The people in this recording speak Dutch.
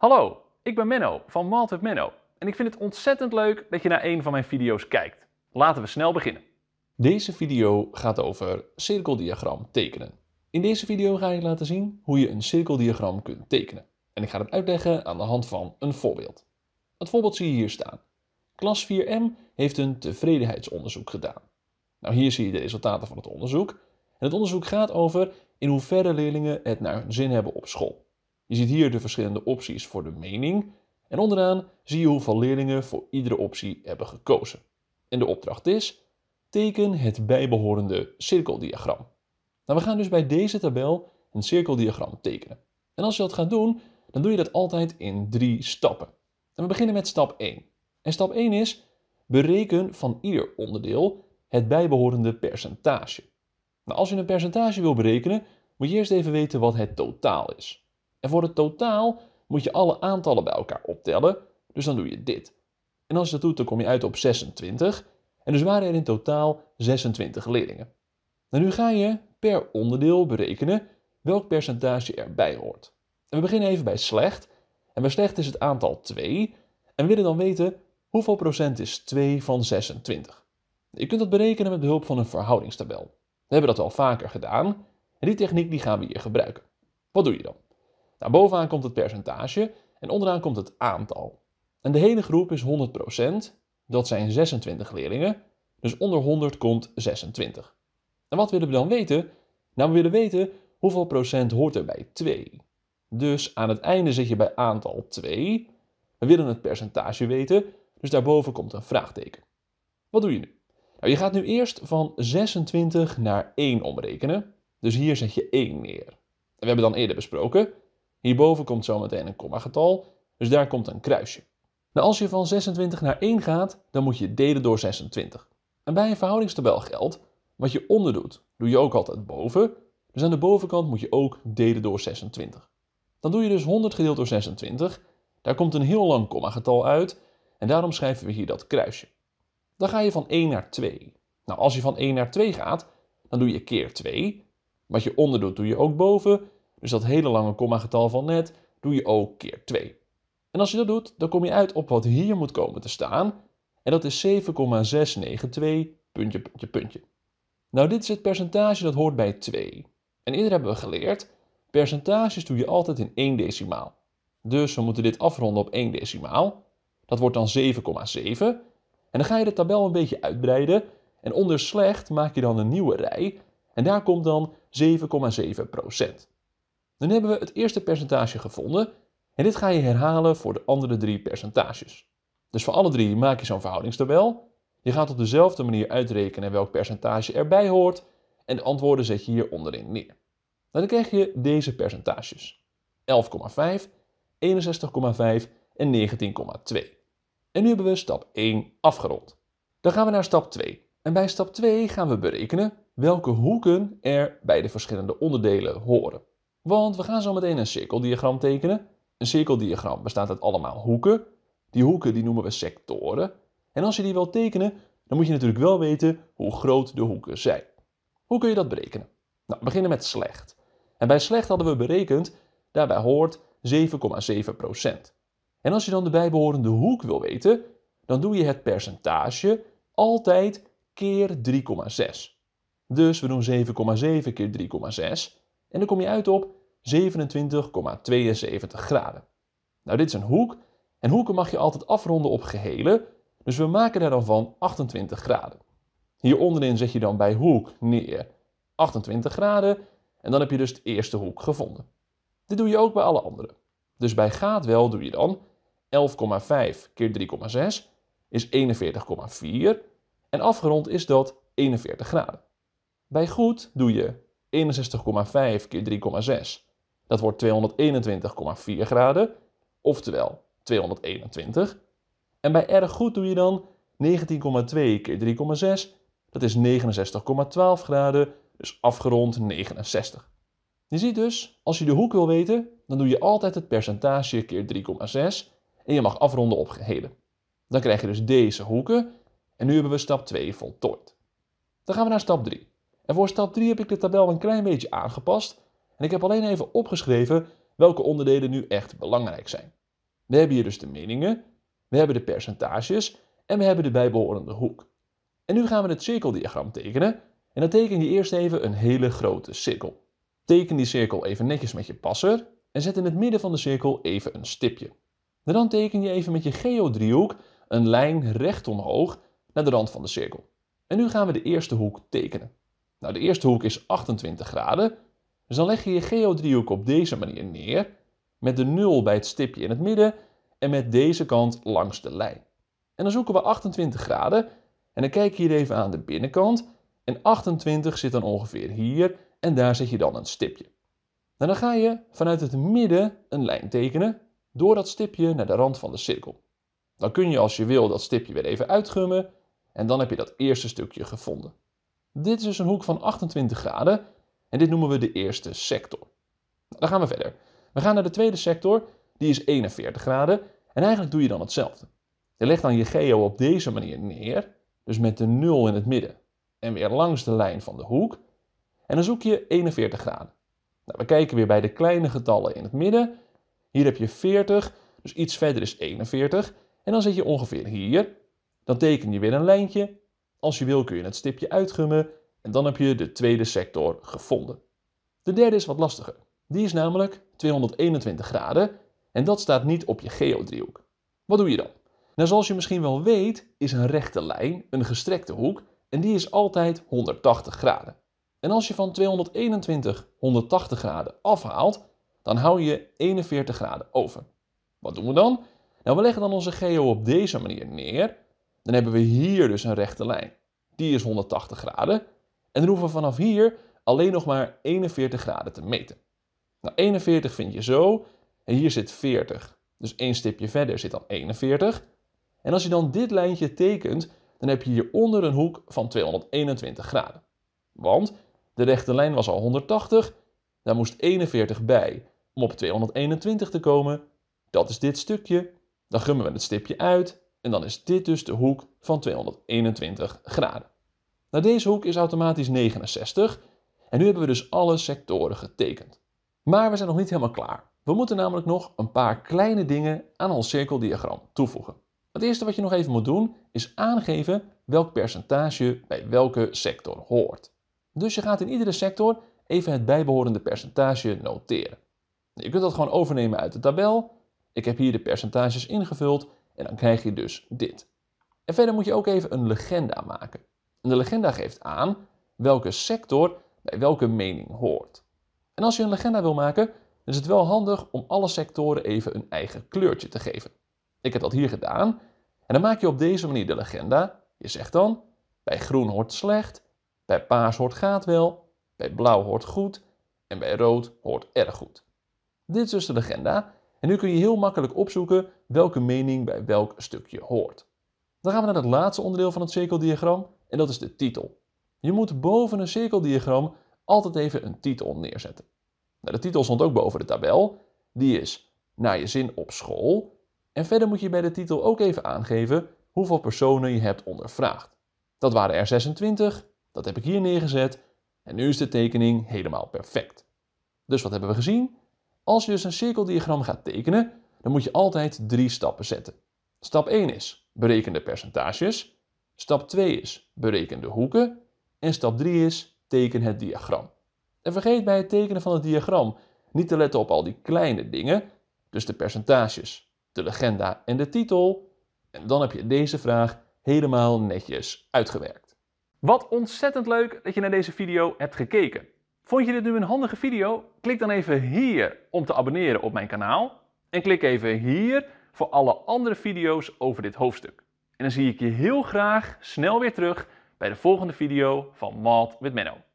Hallo, ik ben Menno van Malt with Menno en ik vind het ontzettend leuk dat je naar een van mijn video's kijkt. Laten we snel beginnen. Deze video gaat over cirkeldiagram tekenen. In deze video ga ik laten zien hoe je een cirkeldiagram kunt tekenen. En ik ga het uitleggen aan de hand van een voorbeeld. Het voorbeeld zie je hier staan. Klas 4M heeft een tevredenheidsonderzoek gedaan. Nou, hier zie je de resultaten van het onderzoek. En het onderzoek gaat over in hoeverre leerlingen het naar hun zin hebben op school. Je ziet hier de verschillende opties voor de mening en onderaan zie je hoeveel leerlingen voor iedere optie hebben gekozen. En de opdracht is, teken het bijbehorende cirkeldiagram. Nou, we gaan dus bij deze tabel een cirkeldiagram tekenen. En als je dat gaat doen, dan doe je dat altijd in drie stappen. En we beginnen met stap 1. En stap 1 is, bereken van ieder onderdeel het bijbehorende percentage. Nou, als je een percentage wil berekenen, moet je eerst even weten wat het totaal is. En voor het totaal moet je alle aantallen bij elkaar optellen, dus dan doe je dit. En als je dat doet, dan kom je uit op 26. En dus waren er in totaal 26 leerlingen. Nou, nu ga je per onderdeel berekenen welk percentage erbij hoort. En we beginnen even bij slecht. En bij slecht is het aantal 2. En we willen dan weten hoeveel procent is 2 van 26. Je kunt dat berekenen met behulp van een verhoudingstabel. We hebben dat al vaker gedaan. En die techniek die gaan we hier gebruiken. Wat doe je dan? Daarbovenaan bovenaan komt het percentage en onderaan komt het aantal. En de hele groep is 100%, dat zijn 26 leerlingen, dus onder 100 komt 26. En wat willen we dan weten? Nou, we willen weten hoeveel procent hoort er bij 2. Dus aan het einde zit je bij aantal 2. We willen het percentage weten, dus daarboven komt een vraagteken. Wat doe je nu? Nou, je gaat nu eerst van 26 naar 1 omrekenen. Dus hier zet je 1 neer. En we hebben dan eerder besproken, Hierboven komt zometeen een komma-getal, dus daar komt een kruisje. Nou, als je van 26 naar 1 gaat, dan moet je delen door 26. En bij een verhoudingstabel geldt, wat je onder doet, doe je ook altijd boven. Dus aan de bovenkant moet je ook delen door 26. Dan doe je dus 100 gedeeld door 26. Daar komt een heel lang komma-getal uit en daarom schrijven we hier dat kruisje. Dan ga je van 1 naar 2. Nou, als je van 1 naar 2 gaat, dan doe je keer 2. Wat je onder doet, doe je ook boven. Dus dat hele lange komma-getal van net doe je ook keer 2. En als je dat doet, dan kom je uit op wat hier moet komen te staan. En dat is 7,692 puntje, puntje, puntje. Nou, dit is het percentage dat hoort bij 2. En eerder hebben we geleerd, percentages doe je altijd in 1 decimaal. Dus we moeten dit afronden op 1 decimaal. Dat wordt dan 7,7. En dan ga je de tabel een beetje uitbreiden. En onder slecht maak je dan een nieuwe rij. En daar komt dan 7,7 procent. Dan hebben we het eerste percentage gevonden en dit ga je herhalen voor de andere drie percentages. Dus voor alle drie maak je zo'n verhoudingstabel. Je gaat op dezelfde manier uitrekenen welk percentage erbij hoort en de antwoorden zet je hier onderin neer. dan krijg je deze percentages. 11,5, 61,5 en 19,2. En nu hebben we stap 1 afgerond. Dan gaan we naar stap 2. En bij stap 2 gaan we berekenen welke hoeken er bij de verschillende onderdelen horen. Want we gaan zo meteen een cirkeldiagram tekenen. Een cirkeldiagram bestaat uit allemaal hoeken. Die hoeken die noemen we sectoren. En als je die wil tekenen, dan moet je natuurlijk wel weten hoe groot de hoeken zijn. Hoe kun je dat berekenen? Nou, we beginnen met slecht. En bij slecht hadden we berekend, daarbij hoort 7,7%. En als je dan de bijbehorende hoek wil weten, dan doe je het percentage altijd keer 3,6. Dus we doen 7,7 keer 3,6. En dan kom je uit op 27,72 graden. Nou, dit is een hoek. En hoeken mag je altijd afronden op gehele. Dus we maken daar dan van 28 graden. Hier onderin zet je dan bij hoek neer 28 graden. En dan heb je dus de eerste hoek gevonden. Dit doe je ook bij alle andere. Dus bij gaat wel doe je dan 11,5 keer 3,6 is 41,4. En afgerond is dat 41 graden. Bij goed doe je 61,5 keer 3,6. Dat wordt 221,4 graden, oftewel 221. En bij erg goed doe je dan 19,2 keer 3,6. Dat is 69,12 graden, dus afgerond 69. Je ziet dus, als je de hoek wil weten, dan doe je altijd het percentage keer 3,6 en je mag afronden op gehele. Dan krijg je dus deze hoeken en nu hebben we stap 2 voltooid. Dan gaan we naar stap 3. En voor stap 3 heb ik de tabel een klein beetje aangepast en ik heb alleen even opgeschreven welke onderdelen nu echt belangrijk zijn. We hebben hier dus de meningen, we hebben de percentages en we hebben de bijbehorende hoek. En nu gaan we het cirkeldiagram tekenen en dan teken je eerst even een hele grote cirkel. Teken die cirkel even netjes met je passer en zet in het midden van de cirkel even een stipje. En dan teken je even met je geodriehoek een lijn recht omhoog naar de rand van de cirkel. En nu gaan we de eerste hoek tekenen. Nou, de eerste hoek is 28 graden. Dus dan leg je je geodriehoek op deze manier neer, met de 0 bij het stipje in het midden en met deze kant langs de lijn. En dan zoeken we 28 graden en dan kijk je hier even aan de binnenkant en 28 zit dan ongeveer hier en daar zet je dan een stipje. En nou, dan ga je vanuit het midden een lijn tekenen door dat stipje naar de rand van de cirkel. Dan kun je als je wil dat stipje weer even uitgummen en dan heb je dat eerste stukje gevonden. Dit is dus een hoek van 28 graden en dit noemen we de eerste sector. dan gaan we verder. We gaan naar de tweede sector, die is 41 graden en eigenlijk doe je dan hetzelfde. Je legt dan je geo op deze manier neer, dus met de 0 in het midden en weer langs de lijn van de hoek en dan zoek je 41 graden. Nou, we kijken weer bij de kleine getallen in het midden. Hier heb je 40, dus iets verder is 41 en dan zit je ongeveer hier. Dan teken je weer een lijntje als je wil kun je het stipje uitgummen en dan heb je de tweede sector gevonden. De derde is wat lastiger. Die is namelijk 221 graden en dat staat niet op je geodriehoek. Wat doe je dan? Nou, zoals je misschien wel weet, is een rechte lijn een gestrekte hoek en die is altijd 180 graden. En als je van 221 180 graden afhaalt, dan hou je 41 graden over. Wat doen we dan? Nou, we leggen dan onze geo op deze manier neer dan hebben we hier dus een rechte lijn. Die is 180 graden. En dan hoeven we vanaf hier alleen nog maar 41 graden te meten. Nou, 41 vind je zo. En hier zit 40. Dus één stipje verder zit dan 41. En als je dan dit lijntje tekent, dan heb je hieronder een hoek van 221 graden. Want de rechte lijn was al 180, daar moest 41 bij om op 221 te komen. Dat is dit stukje. Dan gummen we het stipje uit en dan is dit dus de hoek van 221 graden. Nou, deze hoek is automatisch 69 en nu hebben we dus alle sectoren getekend. Maar we zijn nog niet helemaal klaar. We moeten namelijk nog een paar kleine dingen aan ons cirkeldiagram toevoegen. Het eerste wat je nog even moet doen is aangeven welk percentage bij welke sector hoort. Dus je gaat in iedere sector even het bijbehorende percentage noteren. Je kunt dat gewoon overnemen uit de tabel. Ik heb hier de percentages ingevuld en dan krijg je dus dit. En verder moet je ook even een legenda maken. En de legenda geeft aan welke sector bij welke mening hoort. En als je een legenda wil maken, is het wel handig om alle sectoren even een eigen kleurtje te geven. Ik heb dat hier gedaan. En dan maak je op deze manier de legenda. Je zegt dan, bij groen hoort slecht, bij paars hoort gaat wel, bij blauw hoort goed en bij rood hoort erg goed. Dit is dus de legenda en nu kun je heel makkelijk opzoeken welke mening bij welk stukje hoort. Dan gaan we naar het laatste onderdeel van het cirkeldiagram en dat is de titel. Je moet boven een cirkeldiagram altijd even een titel neerzetten. Nou, de titel stond ook boven de tabel. Die is naar je zin op school. En verder moet je bij de titel ook even aangeven hoeveel personen je hebt ondervraagd. Dat waren er 26, dat heb ik hier neergezet en nu is de tekening helemaal perfect. Dus wat hebben we gezien? Als je dus een cirkeldiagram gaat tekenen, dan moet je altijd drie stappen zetten. Stap 1 is bereken de percentages. Stap 2 is bereken de hoeken. En stap 3 is teken het diagram. En vergeet bij het tekenen van het diagram niet te letten op al die kleine dingen, dus de percentages, de legenda en de titel. En dan heb je deze vraag helemaal netjes uitgewerkt. Wat ontzettend leuk dat je naar deze video hebt gekeken. Vond je dit nu een handige video? Klik dan even hier om te abonneren op mijn kanaal. En klik even hier voor alle andere video's over dit hoofdstuk. En dan zie ik je heel graag snel weer terug bij de volgende video van Malt with Menno.